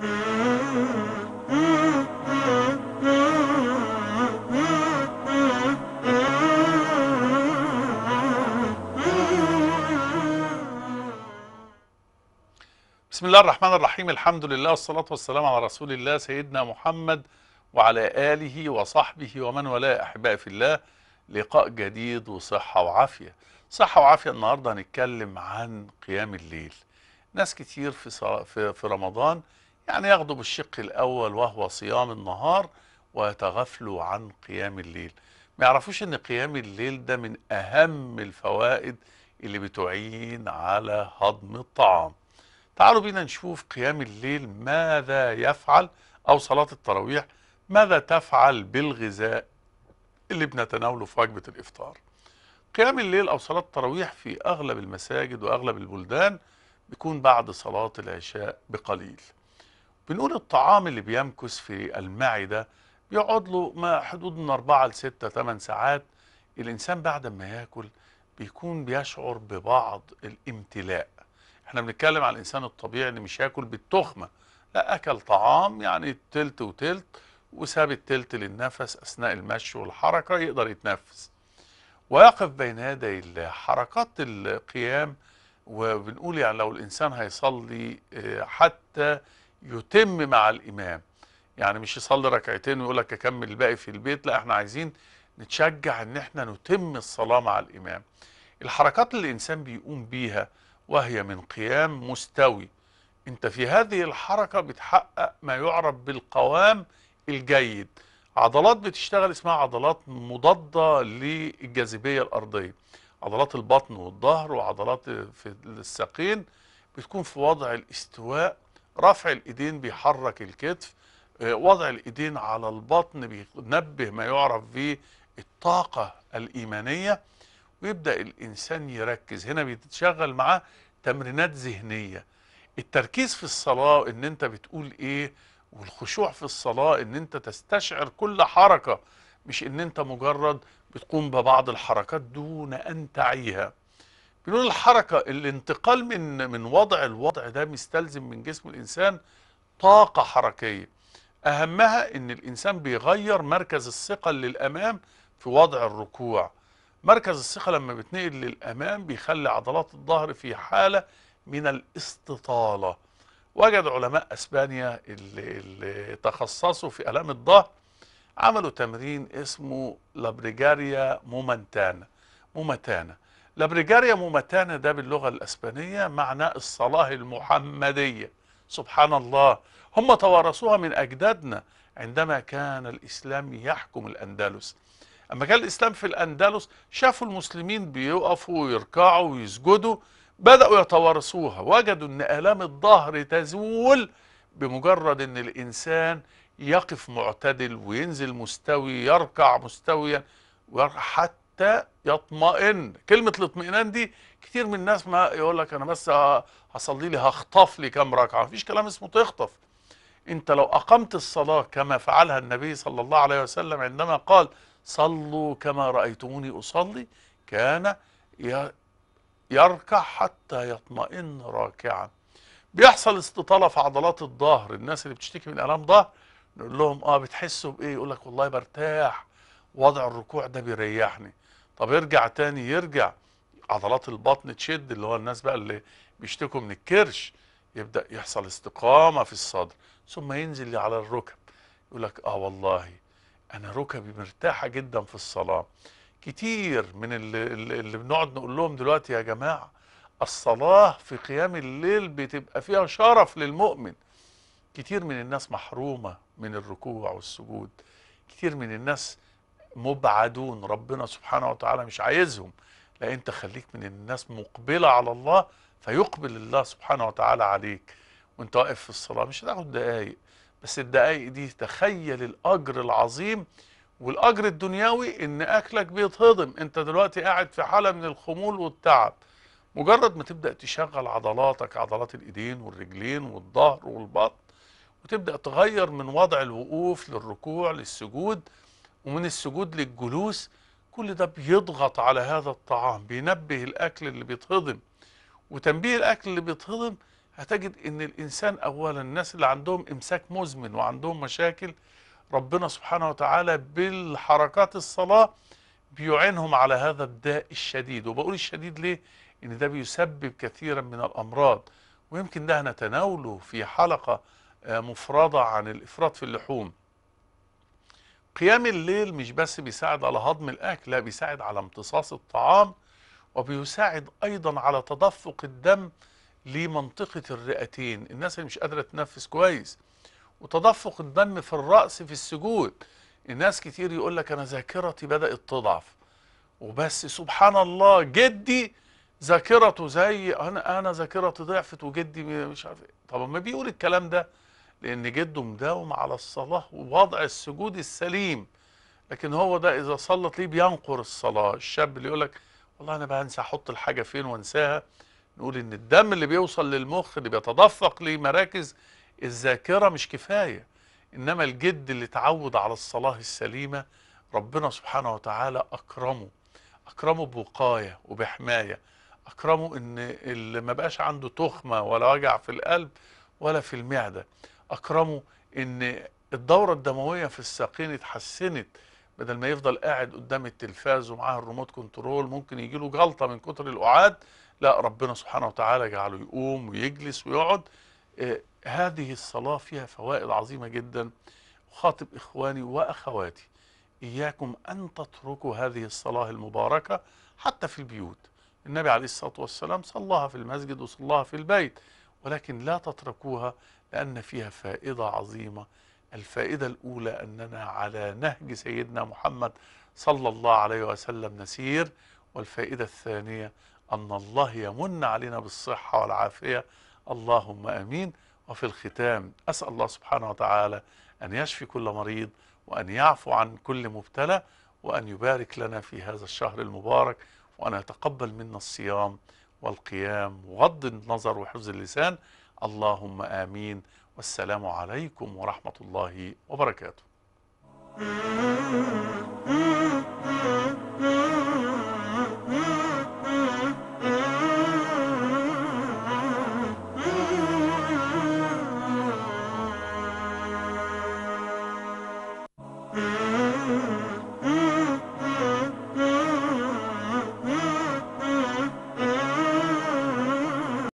بسم الله الرحمن الرحيم الحمد لله والصلاة والسلام على رسول الله سيدنا محمد وعلى آله وصحبه ومن والاه أحباء في الله لقاء جديد وصحة وعافية صحة وعافية النهاردة هنتكلم عن قيام الليل ناس كتير في, في رمضان يعني ياخدوا بالشق الأول وهو صيام النهار ويتغفلوا عن قيام الليل ما يعرفوش ان قيام الليل ده من أهم الفوائد اللي بتعين على هضم الطعام تعالوا بينا نشوف قيام الليل ماذا يفعل أو صلاة التراويح ماذا تفعل بالغذاء اللي بنتناوله في وجبة الإفطار قيام الليل أو صلاة التراويح في أغلب المساجد وأغلب البلدان بيكون بعد صلاة العشاء بقليل بنقول الطعام اللي بيمكث في المعدة بيقعد له ما حدود من 4 ل 6 8 ساعات الإنسان بعد ما ياكل بيكون بيشعر ببعض الامتلاء احنا بنتكلم على الإنسان الطبيعي اللي مش ياكل بالتخمة لا أكل طعام يعني تلت وتلت وساب التلت للنفس أثناء المشي والحركة يقدر يتنفس ويقف بين يدي حركات القيام وبنقول يعني لو الإنسان هيصلي آه، حتى يتم مع الإمام يعني مش يصلي ركعتين ويقول لك أكمل الباقي في البيت لا احنا عايزين نتشجع ان احنا نتم الصلاة مع الإمام الحركات اللي الإنسان بيقوم بيها وهي من قيام مستوي انت في هذه الحركة بتحقق ما يعرف بالقوام الجيد عضلات بتشتغل اسمها عضلات مضادة للجاذبية الأرضية عضلات البطن والظهر وعضلات في الساقين بتكون في وضع الاستواء رفع الايدين بيحرك الكتف آه، وضع الايدين على البطن بينبه ما يعرف بالطاقه الايمانيه ويبدا الانسان يركز هنا بيتشغل معاه تمرينات ذهنيه التركيز في الصلاه ان انت بتقول ايه والخشوع في الصلاه ان انت تستشعر كل حركه مش ان انت مجرد بتقوم ببعض الحركات دون ان تعيها بنقول الحركة الانتقال من من وضع الوضع ده مستلزم من جسم الإنسان طاقة حركية أهمها إن الإنسان بيغير مركز الثقل للأمام في وضع الركوع مركز الثقل لما بتنقل للأمام بيخلي عضلات الظهر في حالة من الاستطالة وجد علماء أسبانيا اللي, اللي تخصصوا في ألام الظهر عملوا تمرين اسمه لابريجاريا مومنتانا مومتانا لابريجاريا مومتانا ده باللغة الأسبانية معناه الصلاة المحمدية سبحان الله هم توارثوها من أجدادنا عندما كان الإسلام يحكم الأندلس أما كان الإسلام في الأندلس شافوا المسلمين بيقفوا ويركعوا ويسجدوا بدأوا يتوارثوها وجدوا أن آلام الظهر تزول بمجرد أن الإنسان يقف معتدل وينزل مستوي يركع مستويا حتى يطمئن كلمة الاطمئنان دي كتير من الناس ما يقول لك أنا بس هصلي لي هخطف لي كام ركعة مفيش كلام اسمه تخطف أنت لو أقمت الصلاة كما فعلها النبي صلى الله عليه وسلم عندما قال صلوا كما رأيتموني أصلي كان يركع حتى يطمئن راكعا بيحصل استطالة في عضلات الظهر الناس اللي بتشتكي من ألام ظهر نقول لهم آه بتحسوا بإيه يقول لك والله برتاح وضع الركوع ده بيريحني طب يرجع تاني يرجع عضلات البطن تشد اللي هو الناس بقى اللي بيشتكوا من الكرش يبدأ يحصل استقامة في الصدر ثم ينزل على الركب يقول لك اه والله انا ركبي مرتاحة جدا في الصلاة كتير من اللي, اللي بنقعد نقول لهم دلوقتي يا جماعة الصلاة في قيام الليل بتبقى فيها شرف للمؤمن كتير من الناس محرومة من الركوع والسجود كتير من الناس مبعدون ربنا سبحانه وتعالى مش عايزهم لا انت خليك من الناس مقبلة على الله فيقبل الله سبحانه وتعالى عليك وانت واقف في الصلاة مش هتاخد دقايق بس الدقايق دي تخيل الأجر العظيم والأجر الدنيوي إن أكلك بيتهضم أنت دلوقتي قاعد في حالة من الخمول والتعب مجرد ما تبدأ تشغل عضلاتك عضلات الإيدين والرجلين والظهر والبطن وتبدأ تغير من وضع الوقوف للركوع للسجود ومن السجود للجلوس كل ده بيضغط على هذا الطعام بينبه الأكل اللي بيتهضم وتنبيه الأكل اللي بيتهضم هتجد ان الانسان اولا الناس اللي عندهم امساك مزمن وعندهم مشاكل ربنا سبحانه وتعالى بالحركات الصلاة بيعينهم على هذا الداء الشديد وبقول الشديد ليه ان ده بيسبب كثيرا من الامراض ويمكن ده هنتناوله في حلقة آه، مفردة عن الافراط في اللحوم قيام الليل مش بس بيساعد على هضم الأكل لا بيساعد على امتصاص الطعام وبيساعد أيضا على تدفق الدم لمنطقة الرئتين الناس اللي مش قادرة تنفس كويس وتدفق الدم في الرأس في السجود الناس كتير يقول لك أنا ذاكرتي بدأت تضعف وبس سبحان الله جدي ذاكرته زي أنا أنا ذاكرتي ضعفت وجدي مش عارف إيه. طب ما بيقول الكلام ده لأن جده مداوم على الصلاة ووضع السجود السليم لكن هو ده إذا صلى ليه بينقر الصلاة الشاب اللي يقول لك والله أنا بنسى أحط الحاجة فين وأنساها نقول إن الدم اللي بيوصل للمخ اللي بيتدفق لمراكز الذاكرة مش كفاية إنما الجد اللي تعود على الصلاة السليمة ربنا سبحانه وتعالى أكرمه أكرمه بوقاية وبحماية أكرمه إن اللي ما بقاش عنده تخمة ولا وجع في القلب ولا في المعدة اكرمه ان الدوره الدمويه في الساقين اتحسنت بدل ما يفضل قاعد قدام التلفاز ومعاه الريموت كنترول ممكن يجي له جلطه من كتر القعاد لا ربنا سبحانه وتعالى جعله يقوم ويجلس ويقعد آه هذه الصلاه فيها فوائد عظيمه جدا اخاطب اخواني واخواتي اياكم ان تتركوا هذه الصلاه المباركه حتى في البيوت النبي عليه الصلاه والسلام صلاها في المسجد وصلاها في البيت ولكن لا تتركوها لأن فيها فائدة عظيمة الفائدة الأولى أننا على نهج سيدنا محمد صلى الله عليه وسلم نسير والفائدة الثانية أن الله يمن علينا بالصحة والعافية اللهم أمين وفي الختام أسأل الله سبحانه وتعالى أن يشفي كل مريض وأن يعفو عن كل مبتلى وأن يبارك لنا في هذا الشهر المبارك وأن يتقبل منا الصيام والقيام وغض النظر وحفظ اللسان اللهم آمين والسلام عليكم ورحمة الله وبركاته